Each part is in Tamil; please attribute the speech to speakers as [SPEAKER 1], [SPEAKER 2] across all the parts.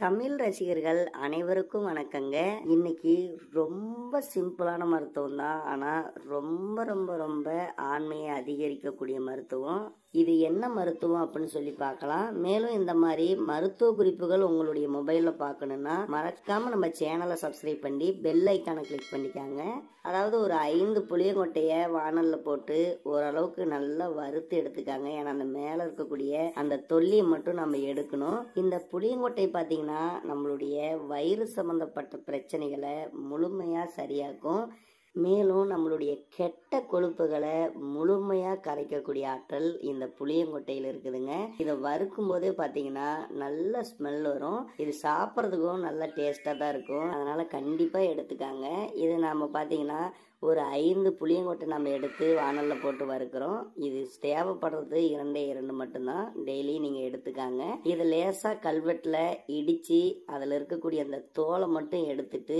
[SPEAKER 1] தமிழ் ரசிகர்கள் அனைவருக்கும் வணக்கங்க இன்னைக்கு ரொம்ப சிம்பிளான மருத்துவம் தான் ஆனால் ரொம்ப ரொம்ப ரொம்ப ஆண்மையை அதிகரிக்கக்கூடிய மருத்துவம் இது என்ன மருத்துவம் அப்படின்னு சொல்லி பார்க்கலாம் மேலும் இந்த மாதிரி மருத்துவ குறிப்புகள் உங்களுடைய மொபைலில் பார்க்கணுன்னா மறக்காம நம்ம சேனலை சப்ஸ்கிரைப் பண்ணி பெல் ஐக்கானை கிளிக் பண்ணிக்காங்க அதாவது ஒரு ஐந்து புளியங்கொட்டையை வானலில் போட்டு ஓரளவுக்கு நல்லா வறுத்து எடுத்துக்காங்க ஏன்னா அந்த மேலே இருக்கக்கூடிய அந்த தொல்லியை மட்டும் நம்ம எடுக்கணும் இந்த புளியங்கொட்டை பார்த்தீங்கன்னா பார்த்தீங்கன்னா நம்மளுடைய வயிறு சம்மந்தப்பட்ட பிரச்சனைகளை முழுமையாக சரியாக்கும் மேலும் நம்மளுடைய கெட்ட கொழுப்புகளை முழுமையாக கரைக்கக்கூடிய ஆற்றல் இந்த புளியங்கொட்டையில் இருக்குதுங்க இதை வறுக்கும் போதே பார்த்தீங்கன்னா நல்ல ஸ்மெல் வரும் இது சாப்பிட்றதுக்கும் நல்ல டேஸ்ட்டாக தான் இருக்கும் அதனால் கண்டிப்பாக எடுத்துக்காங்க இது நாம் பார்த்தீங்கன்னா ஒரு ஐந்து புளியங்கொட்டை நம்ம எடுத்து வானலில் போட்டு வறுக்கிறோம் இது தேவைப்படுறது இரண்டே இரண்டு மட்டும்தான் டெய்லி நீங்கள் எடுத்துக்காங்க இது லேசாக கல்வெட்டில் இடித்து அதில் இருக்கக்கூடிய அந்த தோலை மட்டும் எடுத்துட்டு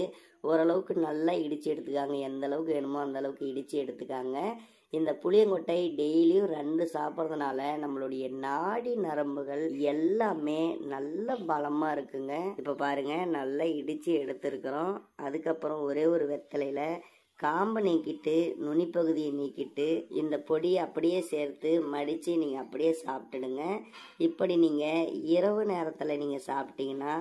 [SPEAKER 1] ஓரளவுக்கு நல்லா இடித்து எடுத்துக்காங்க எந்த எந்த அளவுக்கு வேணுமோ அந்த அளவுக்கு இடித்து எடுத்துக்காங்க இந்த புளியங்கொட்டை டெய்லியும் ரெண்டு சாப்பிட்றதுனால நம்மளுடைய நாடி நரம்புகள் எல்லாமே நல்ல பலமாக இருக்குங்க இப்போ பாருங்கள் நல்லா இடித்து எடுத்துருக்குறோம் அதுக்கப்புறம் ஒரே ஒரு வெத்தலையில் காம்பு நீக்கிட்டு நுனிப்பகுதியை நீக்கிட்டு இந்த பொடியை அப்படியே சேர்த்து மடித்து நீங்கள் அப்படியே சாப்பிட்டுடுங்க இப்படி நீங்கள் இரவு நேரத்தில் நீங்கள் சாப்பிட்டீங்கன்னா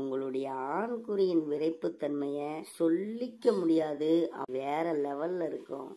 [SPEAKER 1] உங்களுடைய ஆண்குறியின் விரைப்புத்தன்மையை சொல்லிக்க முடியாது வேற லெவலில் இருக்கும்